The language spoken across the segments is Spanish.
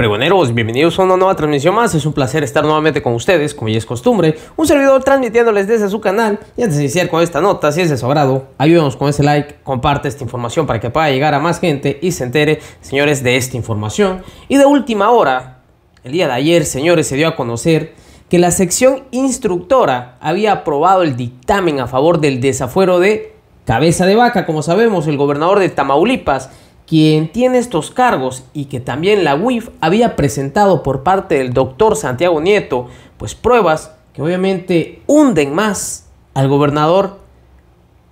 pregoneros, bienvenidos a una nueva transmisión más. Es un placer estar nuevamente con ustedes, como ya es costumbre. Un servidor transmitiéndoles desde su canal. Y antes de iniciar con esta nota, si es de su ayúdenos con ese like, comparte esta información para que pueda llegar a más gente y se entere, señores, de esta información. Y de última hora, el día de ayer, señores, se dio a conocer que la sección instructora había aprobado el dictamen a favor del desafuero de Cabeza de Vaca. Como sabemos, el gobernador de Tamaulipas quien tiene estos cargos y que también la UIF había presentado por parte del doctor Santiago Nieto, pues pruebas que obviamente hunden más al gobernador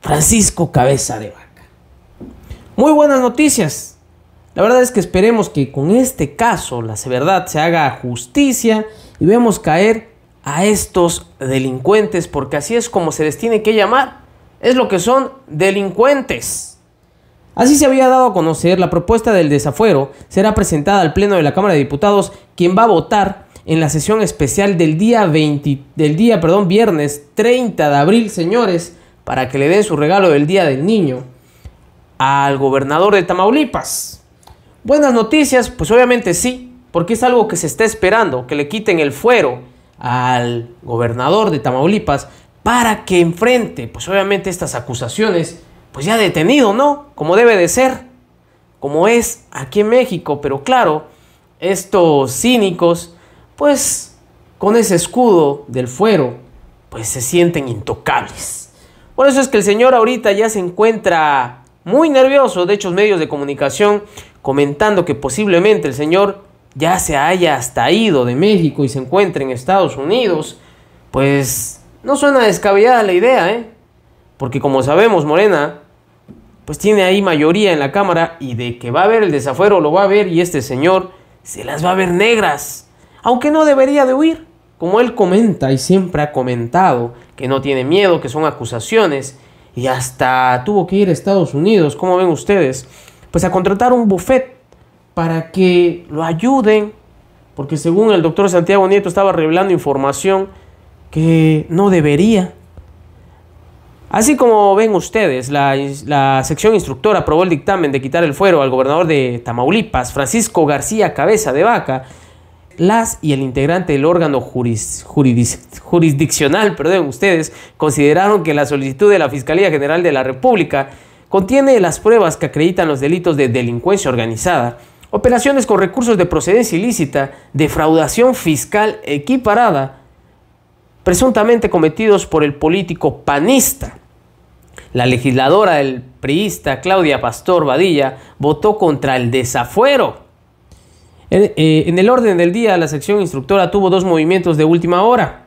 Francisco Cabeza de Vaca. Muy buenas noticias. La verdad es que esperemos que con este caso la verdad se haga justicia y vemos caer a estos delincuentes, porque así es como se les tiene que llamar. Es lo que son delincuentes. Así se había dado a conocer, la propuesta del desafuero será presentada al Pleno de la Cámara de Diputados, quien va a votar en la sesión especial del día 20, del día, perdón, viernes 30 de abril, señores, para que le den su regalo del Día del Niño al gobernador de Tamaulipas. Buenas noticias, pues obviamente sí, porque es algo que se está esperando, que le quiten el fuero al gobernador de Tamaulipas para que enfrente, pues obviamente estas acusaciones pues ya detenido, ¿no? Como debe de ser, como es aquí en México, pero claro, estos cínicos, pues con ese escudo del fuero, pues se sienten intocables. Por eso es que el señor ahorita ya se encuentra muy nervioso, de hecho medios de comunicación comentando que posiblemente el señor ya se haya hasta ido de México y se encuentre en Estados Unidos, pues no suena descabellada la idea, ¿eh? Porque como sabemos, Morena pues tiene ahí mayoría en la Cámara y de que va a haber el desafuero lo va a ver y este señor se las va a ver negras, aunque no debería de huir. Como él comenta y siempre ha comentado que no tiene miedo, que son acusaciones y hasta tuvo que ir a Estados Unidos, como ven ustedes, pues a contratar un buffet para que lo ayuden, porque según el doctor Santiago Nieto estaba revelando información que no debería. Así como ven ustedes, la, sección instructora aprobó el dictamen de quitar el fuero al gobernador de Tamaulipas, Francisco García Cabeza de Vaca. Las y el integrante del órgano jurisdiccional, perdón, ustedes, consideraron que la solicitud de la Fiscalía General de la República contiene las pruebas que acreditan los delitos de delincuencia organizada, operaciones con recursos de procedencia ilícita, defraudación fiscal equiparada, presuntamente cometidos por el político panista la legisladora del priista Claudia Pastor Badilla votó contra el desafuero. Eh, en, el orden del día, la sección instructora tuvo dos movimientos de última hora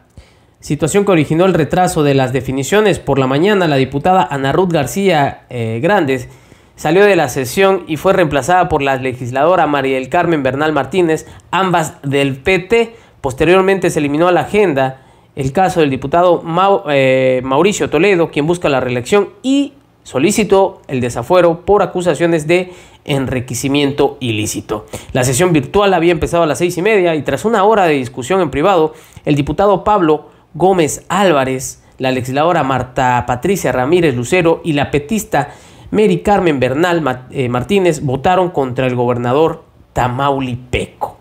situación que originó el retraso de las definiciones. Por la mañana, la diputada Ana Ruth García eh, Grandes salió de la sesión y fue reemplazada por la legisladora María del Carmen Bernal Martínez, ambas del PT. Posteriormente se eliminó a la agenda el caso del diputado eh, Mauricio Toledo, quien busca la reelección y solicitó el desafuero por acusaciones de enriquecimiento ilícito. La sesión virtual había empezado a las seis y media y tras una hora de discusión en privado, el diputado Pablo Gómez Álvarez, la legisladora Marta Patricia Ramírez Lucero y la petista Mary Carmen Bernal eh, Martínez votaron contra el gobernador Tamaulipeco.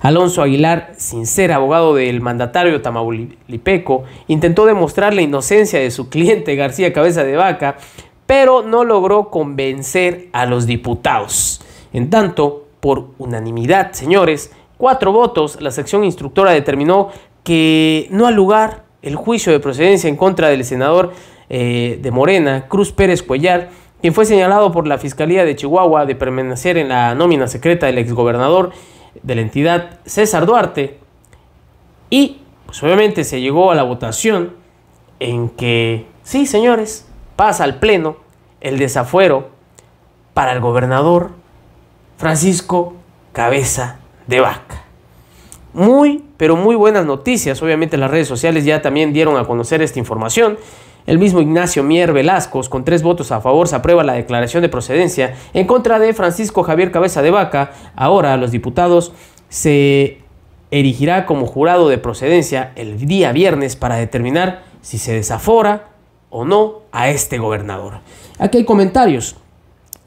Alonso Aguilar, sin ser abogado del mandatario tamaulipeco, intentó demostrar la inocencia de su cliente García Cabeza de Vaca, pero no logró convencer a los diputados. En tanto, por unanimidad, señores, cuatro votos, la sección instructora determinó que no al lugar el juicio de procedencia en contra del senador eh, de Morena, Cruz Pérez Cuellar, quien fue señalado por la Fiscalía de Chihuahua de permanecer en la nómina secreta del exgobernador de la entidad César Duarte y pues, obviamente se llegó a la votación en que sí, señores, pasa al pleno el desafuero para el gobernador Francisco Cabeza de Vaca. Muy, pero muy buenas noticias. Obviamente las redes sociales ya también dieron a conocer esta información el mismo Ignacio Mier Velasco, con tres votos a favor, se aprueba la declaración de procedencia en contra de Francisco Javier Cabeza de Vaca. Ahora los diputados se erigirá como jurado de procedencia el día viernes para determinar si se desafora o no a este gobernador. Aquí hay comentarios.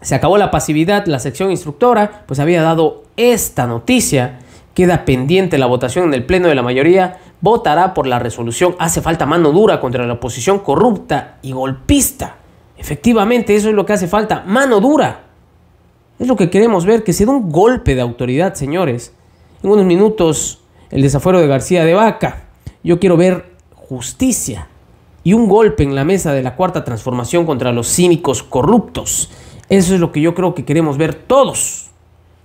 Se acabó la pasividad, la sección instructora pues había dado esta noticia. Queda pendiente la votación en el Pleno de la mayoría votará por la resolución. Hace falta mano dura contra la oposición corrupta y golpista. Efectivamente, eso es lo que hace falta, mano dura. Es lo que queremos ver, que se dé un golpe de autoridad, señores. En unos minutos, el desafuero de García de Vaca. Yo quiero ver justicia y un golpe en la mesa de la cuarta transformación contra los cínicos corruptos. Eso es lo que yo creo que queremos ver todos.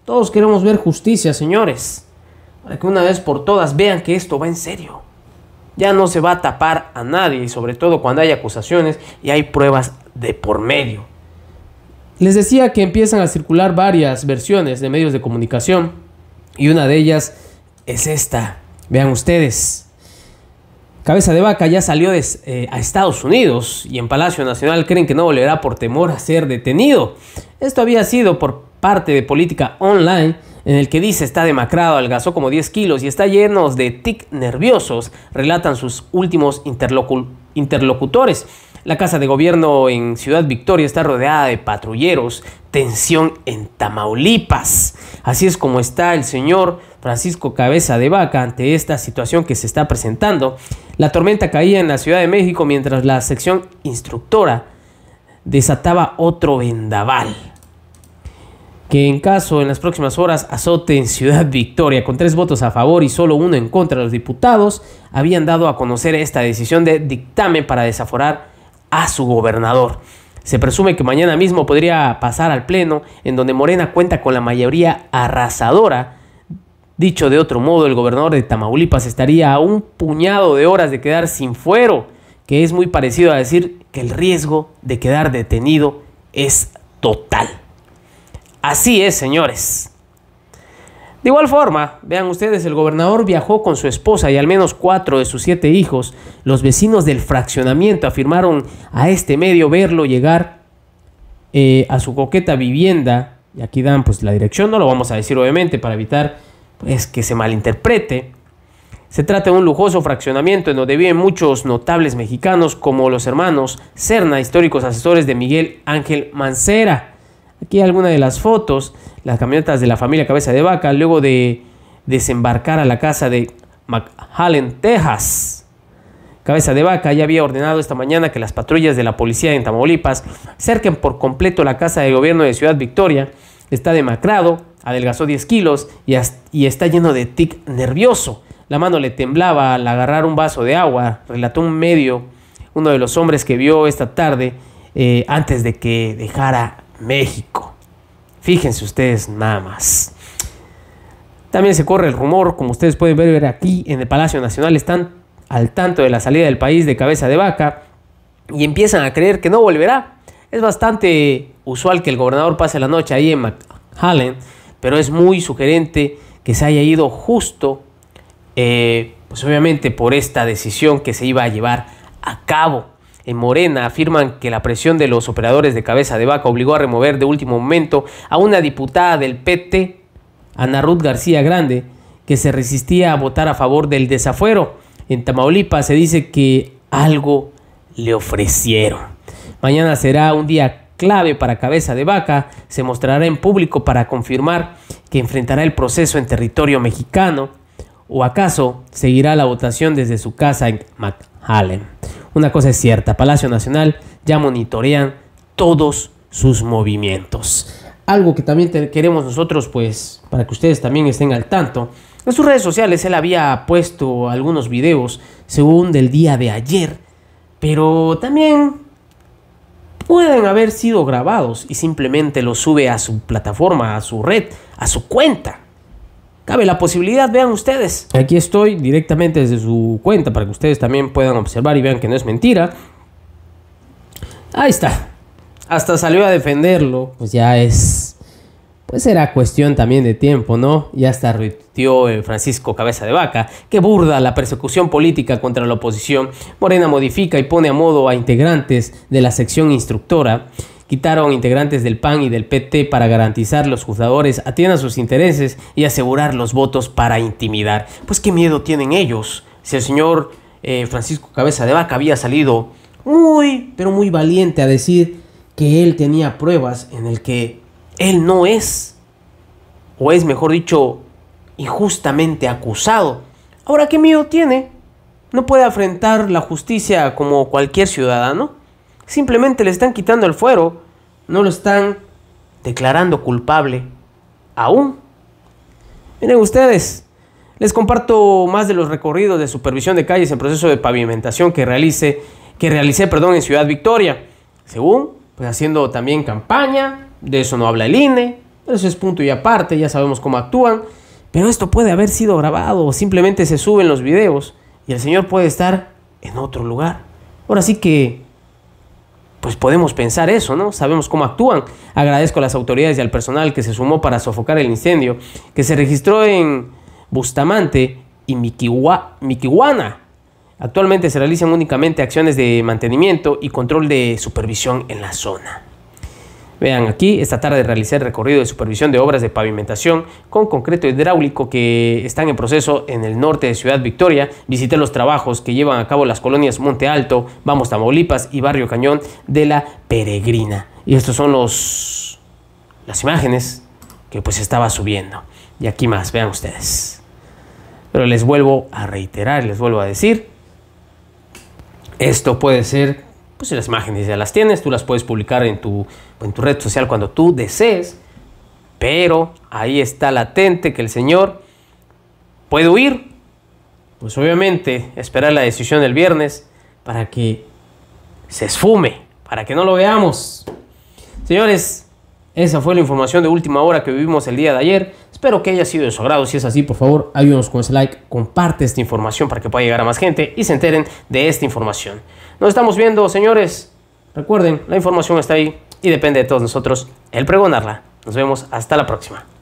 Todos queremos ver justicia, señores para que una vez por todas vean que esto va en serio. Ya no se va a tapar a nadie, sobre todo cuando hay acusaciones y hay pruebas de por medio. Les decía que empiezan a circular varias versiones de medios de comunicación y una de ellas es esta. Vean ustedes. Cabeza de Vaca ya salió eh, a Estados Unidos y en Palacio Nacional creen que no volverá por temor a ser detenido. Esto había sido por parte de política online en el que dice está demacrado, algazó como 10 kilos y está lleno de tic nerviosos, relatan sus últimos interlocutores. La Casa de Gobierno en Ciudad Victoria está rodeada de patrulleros, tensión en Tamaulipas. Así es como está el señor Francisco Cabeza de Vaca ante esta situación que se está presentando. La tormenta caía en la Ciudad de México mientras la sección instructora desataba otro vendaval que en caso en las próximas horas azote en Ciudad Victoria. Con tres votos a favor y solo uno en contra, los diputados habían dado a conocer esta decisión de dictamen para desaforar a su gobernador. Se presume que mañana mismo podría pasar al Pleno, en donde Morena cuenta con la mayoría arrasadora. Dicho de otro modo, el gobernador de Tamaulipas estaría a un puñado de horas de quedar sin fuero, que es muy parecido a decir que el riesgo de quedar detenido es total. Así es, señores. De igual forma, vean ustedes, el gobernador viajó con su esposa y al menos cuatro de sus siete hijos. Los vecinos del fraccionamiento afirmaron a este medio verlo llegar eh, a su coqueta vivienda. Y aquí dan pues la dirección, no lo vamos a decir obviamente para evitar pues, que se malinterprete. Se trata de un lujoso fraccionamiento en donde viven muchos notables mexicanos como los hermanos Cerna, históricos asesores de Miguel Ángel Mancera Aquí alguna de las fotos, las camionetas de la familia Cabeza de Vaca, luego de desembarcar a la casa de McAllen, Texas. Cabeza de Vaca ya había ordenado esta mañana que las patrullas de la policía en Tamaulipas cerquen por completo la casa de gobierno de Ciudad Victoria. Está demacrado, adelgazó 10 kilos y, está lleno de tic nervioso. La mano le temblaba al agarrar un vaso de agua, relató un medio, uno de los hombres que vio esta tarde eh, antes de que dejara México. Fíjense ustedes nada más. También se corre el rumor, como ustedes pueden ver aquí en el Palacio Nacional, están al tanto de la salida del país de cabeza de vaca y empiezan a creer que no volverá. Es bastante usual que el gobernador pase la noche ahí en McAllen, pero es muy sugerente que se haya ido justo, eh, pues obviamente por esta decisión que se iba a llevar a cabo en Morena afirman que la presión de los operadores de cabeza de vaca obligó a remover de último momento a una diputada del PT, Ana Ruth García Grande, que se resistía a votar a favor del desafuero. En Tamaulipas se dice que algo le ofrecieron. Mañana será un día clave para cabeza de vaca, se mostrará en público para confirmar que enfrentará el proceso en territorio mexicano o acaso seguirá la votación desde su casa en McAllen. Una cosa es cierta, Palacio Nacional ya monitorean todos sus movimientos. Algo que también queremos nosotros, pues, para que ustedes también estén al tanto. En sus redes sociales él había puesto algunos videos, según del día de ayer, pero también pueden haber sido grabados y simplemente los sube a su plataforma, a su red, a su cuenta cabe la posibilidad, vean ustedes. Aquí estoy directamente desde su cuenta para que ustedes también puedan observar y vean que no es mentira. Ahí está. Hasta salió a defenderlo. Pues ya es... Pues era cuestión también de tiempo, ¿no? Ya hasta retió Francisco Cabeza de Vaca, que burda la persecución política contra la oposición. Morena modifica y pone a modo a integrantes de la sección instructora. Quitaron integrantes del PAN y del PT para garantizar los juzgadores atiendan sus intereses y asegurar los votos para intimidar. Pues qué miedo tienen ellos. Si el señor eh, Francisco Cabeza de Vaca había salido muy, pero muy valiente a decir que él tenía pruebas en el que él no es, o es mejor dicho, injustamente acusado. Ahora, ¿qué miedo tiene? ¿No puede afrentar la justicia como cualquier ciudadano? Simplemente le están quitando el fuero, no lo están declarando culpable aún. Miren ustedes, les comparto más de los recorridos de supervisión de calles en proceso de pavimentación que, realice, que realicé perdón, en Ciudad Victoria. Según, pues haciendo también campaña, de eso no habla el INE, eso es punto y aparte, ya sabemos cómo actúan. Pero esto puede haber sido grabado o simplemente se suben los videos y el señor puede estar en otro lugar. Ahora sí que pues podemos pensar eso, ¿no? Sabemos cómo actúan. Agradezco a las autoridades y al personal que se sumó para sofocar el incendio que se registró en Bustamante y Miquihuana. Actualmente se realizan únicamente acciones de mantenimiento y control de supervisión en la zona. Vean aquí, esta tarde realicé el recorrido de supervisión de obras de pavimentación con concreto hidráulico que están en proceso en el norte de Ciudad Victoria. Visité los trabajos que llevan a cabo las colonias Monte Alto, Vamos Tamaulipas y Barrio Cañón de la Peregrina. Y estos son los las imágenes que pues estaba subiendo. Y aquí más, vean ustedes. Pero les vuelvo a reiterar, les vuelvo a decir, esto puede ser pues las imágenes ya las tienes, tú las puedes publicar en tu, en tu red social cuando tú desees, pero ahí está latente que el Señor puede huir. Pues obviamente esperar la decisión del viernes para que se esfume, para que no lo veamos. Señores, esa fue la información de última hora que vivimos el día de ayer. Espero que haya sido de su agrado. Si es así, por favor, ayúdenos con ese like, comparte esta información para que pueda llegar a más gente y se enteren de esta información. Nos estamos viendo, señores. Recuerden, la información está ahí y depende de todos nosotros el pregonarla. Nos vemos hasta la próxima.